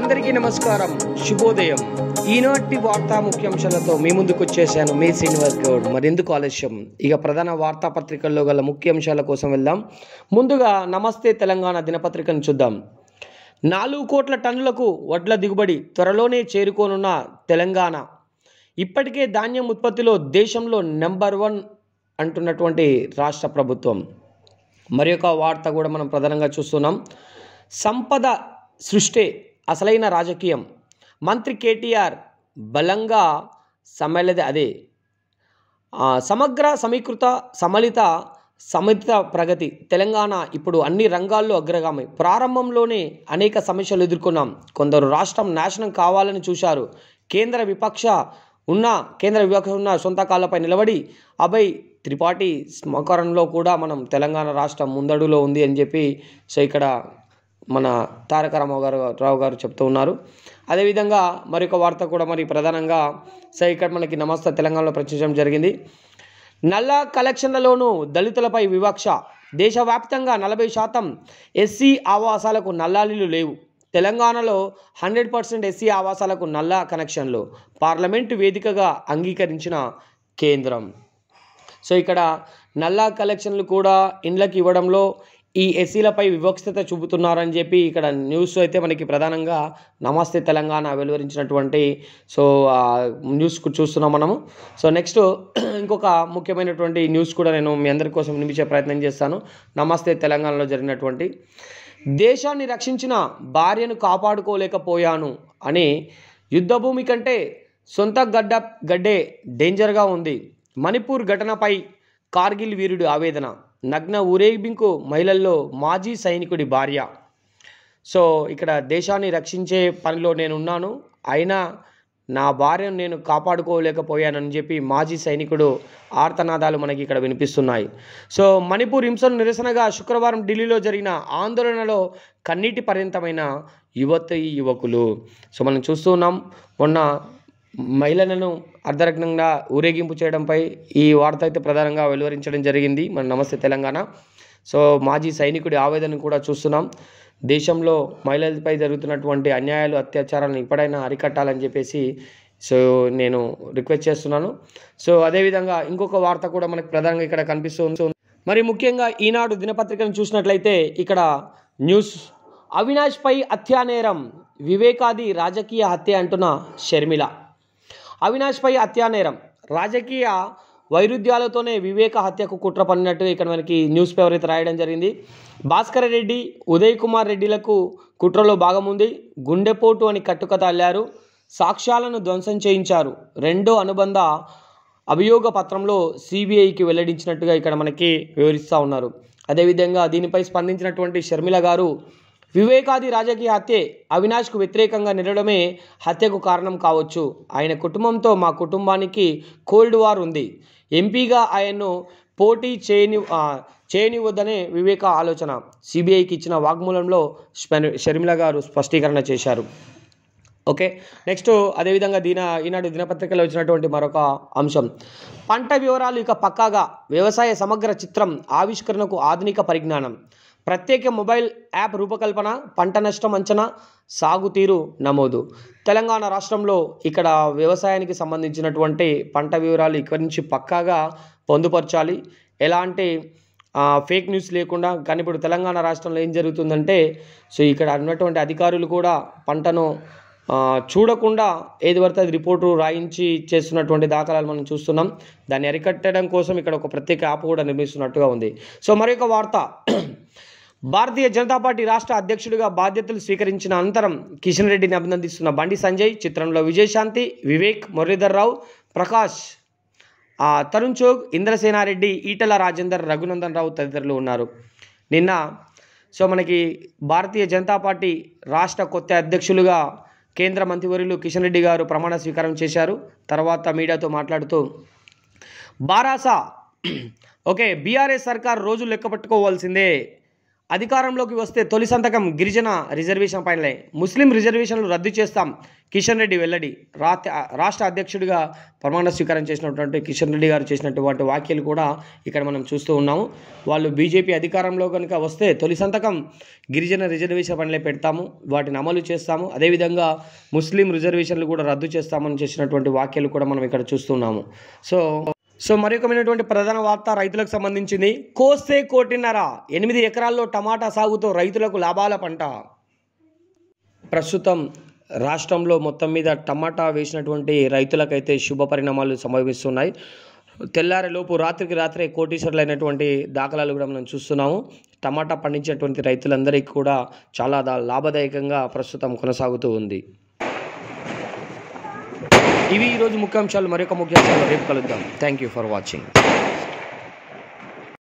అందరికీ నమస్కారం శుభోదయం ఈనాటి వార్తా ముఖ్యాంశాలతో మీ ముందుకు వచ్చేసాను మీ శ్రీనివాస్ గౌడ్ మరెందుకు ఆలస్యం ఇక ప్రధాన వార్తాపత్రికల్లో గల ముఖ్యాంశాల కోసం వెళ్దాం ముందుగా నమస్తే తెలంగాణ దినపత్రికను చూద్దాం నాలుగు కోట్ల టన్నులకు వడ్ల దిగుబడి త్వరలోనే చేరుకోనున్న తెలంగాణ ఇప్పటికే ధాన్యం ఉత్పత్తిలో దేశంలో నెంబర్ వన్ అంటున్నటువంటి రాష్ట్ర ప్రభుత్వం మరి వార్త కూడా మనం ప్రధానంగా చూస్తున్నాం సంపద సృష్టి అసలైన రాజకీయం మంత్రి కేటీఆర్ బలంగా సమ్మెలది అదే సమగ్ర సమీకృత సమలిత సమిత ప్రగతి తెలంగాణ ఇప్పుడు అన్ని రంగాల్లో అగ్రగామి ప్రారంభంలోనే అనేక సమస్యలు ఎదుర్కొన్నాం కొందరు రాష్ట్రం నాశనం కావాలని చూశారు కేంద్ర విపక్ష ఉన్న కేంద్ర విపక్ష ఉన్న సొంత కాళ్ళపై నిలబడి అభయ్ త్రిపాఠి స్మకరంలో కూడా మనం తెలంగాణ రాష్ట్రం ముందడులో ఉంది అని చెప్పి సో ఇక్కడ మన తారక రామారావు గారు రావు గారు చెప్తూ ఉన్నారు అదేవిధంగా మరొక వార్త కూడా మరి ప్రధానంగా సో ఇక్కడ మనకి నమస్తే తెలంగాణలో ప్రచురించడం జరిగింది నల్ల కలెక్షన్లలోనూ దళితులపై వివక్ష దేశవ్యాప్తంగా నలభై శాతం ఎస్సీ ఆవాసాలకు నల్లాలీలు లేవు తెలంగాణలో హండ్రెడ్ పర్సెంట్ ఎస్సీ ఆవాసాలకు నల్ల కనెక్షన్లు పార్లమెంటు వేదికగా అంగీకరించిన కేంద్రం సో ఇక్కడ నల్లా కలెక్షన్లు కూడా ఇండ్లకి ఇవ్వడంలో ఈ ఎస్సీలపై వివక్షత చూపుతున్నారని చెప్పి ఇక్కడ న్యూస్ అయితే మనకి ప్రధానంగా నమస్తే తెలంగాణ వెలువరించినటువంటి సో న్యూస్ చూస్తున్నాం మనము సో నెక్స్ట్ ఇంకొక ముఖ్యమైనటువంటి న్యూస్ కూడా నేను మీ అందరి కోసం వినిపించే ప్రయత్నం చేస్తాను నమస్తే తెలంగాణలో జరిగినటువంటి దేశాన్ని రక్షించిన భార్యను కాపాడుకోలేకపోయాను అని యుద్ధభూమి కంటే సొంత గడ్డ గడ్డే డేంజర్గా ఉంది మణిపూర్ ఘటనపై కార్గిల్ వీరుడు ఆవేదన నగ్న ఊరేగింపు మహిళల్లో మాజీ సైనికుడి భార్య సో ఇక్కడ దేశాన్ని రక్షించే పనిలో నేను ఉన్నాను అయినా నా భార్యను నేను కాపాడుకోలేకపోయానని చెప్పి మాజీ సైనికుడు ఆర్తనాదాలు మనకి ఇక్కడ వినిపిస్తున్నాయి సో మణిపూర్ హింసను నిరసనగా శుక్రవారం ఢిల్లీలో జరిగిన ఆందోళనలో కన్నీటి పర్యంతమైన యువత యువకులు సో మనం చూస్తున్నాం మొన్న మహిళలను అర్ధరగ్నంగా ఊరేగింపు చేయడంపై ఈ వార్త అయితే ప్రధానంగా వెలువరించడం జరిగింది మన నమస్తే తెలంగాణ సో మాజీ సైనికుడి ఆవేదన కూడా చూస్తున్నాం దేశంలో మహిళలపై జరుగుతున్నటువంటి అన్యాయాలు అత్యాచారాలను ఇప్పుడైనా అరికట్టాలని చెప్పేసి సో నేను రిక్వెస్ట్ చేస్తున్నాను సో అదేవిధంగా ఇంకొక వార్త కూడా మనకు ప్రధానంగా ఇక్కడ కనిపిస్తూ మరి ముఖ్యంగా ఈనాడు దినపత్రికను చూసినట్లయితే ఇక్కడ న్యూస్ అవినాష్ పై హత్యానేరం వివేకాది రాజకీయ హత్య అంటున్న షర్మిల అవినాష్పై హత్యానేరం రాజకీయ వైరుధ్యాలతోనే వివేక హత్యకు కుట్ర పన్నట్టు ఇక్కడ మనకి న్యూస్ పేపర్ అయితే రాయడం జరిగింది భాస్కర్ రెడ్డి ఉదయ్ కుమార్ రెడ్డిలకు కుట్రలో భాగముంది గుండెపోటు అని కట్టుకథ అల్లారు సాక్ష్యాలను ధ్వంసం చేయించారు రెండో అనుబంధ అభియోగ పత్రంలో సిబిఐకి వెల్లడించినట్టుగా ఇక్కడ మనకి వివరిస్తూ ఉన్నారు అదేవిధంగా దీనిపై స్పందించినటువంటి షర్మిల గారు వివేకాది రాజకీయ హత్యే అవినాష్కు వ్యతిరేకంగా నిలడమే హత్యకు కారణం కావచ్చు ఆయన కుటుంబంతో మా కుటుంబానికి కోల్డ్ వార్ ఉంది ఎంపీగా ఆయన్ను పోటీ చేయని చేయనివ్వద్దనే వివేక ఆలోచన సిబిఐకి ఇచ్చిన వాగ్మూలంలో షర్మిల గారు స్పష్టీకరణ చేశారు ఓకే నెక్స్ట్ అదేవిధంగా దీన ఈనాడు దినపత్రికలో వచ్చినటువంటి మరొక అంశం పంట వివరాలు ఇక పక్కాగా వ్యవసాయ సమగ్ర చిత్రం ఆవిష్కరణకు ఆధునిక పరిజ్ఞానం ప్రత్యేక మొబైల్ యాప్ రూపకల్పన పంట నష్టం అంచనా సాగు తీరు నమోదు తెలంగాణ రాష్ట్రంలో ఇక్కడ వ్యవసాయానికి సంబంధించినటువంటి పంట వివరాలు ఇక్కడి నుంచి పక్కాగా పొందుపరచాలి ఎలాంటి ఫేక్ న్యూస్ లేకుండా కానీ ఇప్పుడు తెలంగాణ రాష్ట్రంలో ఏం జరుగుతుందంటే సో ఇక్కడ ఉన్నటువంటి అధికారులు కూడా పంటను చూడకుండా ఏది పడితే అది రిపోర్టు రాయించి చేస్తున్నటువంటి దాఖలాలు మనం చూస్తున్నాం దాన్ని అరికట్టడం కోసం ఇక్కడ ఒక ప్రత్యేక యాప్ కూడా నిర్మిస్తున్నట్టుగా ఉంది సో మరొక వార్త భారతీయ జనతా పార్టీ రాష్ట్ర అధ్యక్షుడిగా బాధ్యతలు స్వీకరించిన అనంతరం కిషన్ రెడ్డిని అభినందిస్తున్న బండి సంజయ్ చిత్రంలో విజయశాంతి వివేక్ మురళీధర్ రావు ప్రకాష్ తరుణ్ చౌగ్ ఇంద్రసేనారెడ్డి ఈటల రాజేందర్ రఘునందన్ రావు తదితరులు ఉన్నారు నిన్న సో మనకి భారతీయ జనతా పార్టీ రాష్ట్ర కొత్త అధ్యక్షులుగా కేంద్ర మంత్రివర్యులు కిషన్ రెడ్డి గారు ప్రమాణ స్వీకారం చేశారు తర్వాత మీడియాతో మాట్లాడుతూ బారాసా ఓకే బీఆర్ఎస్ సర్కార్ రోజు లెక్క పట్టుకోవాల్సిందే అధికారంలోకి వస్తే తొలి సంతకం గిరిజన రిజర్వేషన్ పైనలే ముస్లిం రిజర్వేషన్లు రద్దు చేస్తాం కిషన్ రెడ్డి వెల్లడి రాష్ట్ర అధ్యక్షుడిగా ప్రమాణ స్వీకారం చేసినటువంటి కిషన్ రెడ్డి గారు చేసినటువంటి వ్యాఖ్యలు కూడా ఇక్కడ మనం చూస్తూ ఉన్నాము వాళ్ళు బీజేపీ అధికారంలో కనుక వస్తే తొలి సంతకం గిరిజన రిజర్వేషన్ పనులే పెడతాము వాటిని అమలు చేస్తాము అదేవిధంగా ముస్లిం రిజర్వేషన్లు కూడా రద్దు చేస్తామని చేసినటువంటి వ్యాఖ్యలు కూడా మనం ఇక్కడ చూస్తున్నాము సో సో మరొకమైనటువంటి ప్రధాన వార్త రైతులకు సంబంధించింది కోస్తే కోటిన్నర ఎనిమిది ఎకరాల్లో టమాటా సాగుతో రైతులకు లాభాల పంట ప్రస్తుతం రాష్ట్రంలో మొత్తం మీద టమాటా వేసినటువంటి రైతులకైతే శుభ పరిణామాలు సంభవిస్తున్నాయి తెల్లారేలోపు రాత్రికి రాత్రే కోటీశ్వరులైనటువంటి దాఖలాలు కూడా మనం చూస్తున్నాము టమాటా పండించినటువంటి రైతులందరికీ కూడా చాలా లాభదాయకంగా ప్రస్తుతం కొనసాగుతూ ఉంది ఇవి ఈరోజు ముఖ్యాంశాలు మరొక ముఖ్యాంశాలు రేపు కలుద్దాం థ్యాంక్ యూ ఫర్ వాచింగ్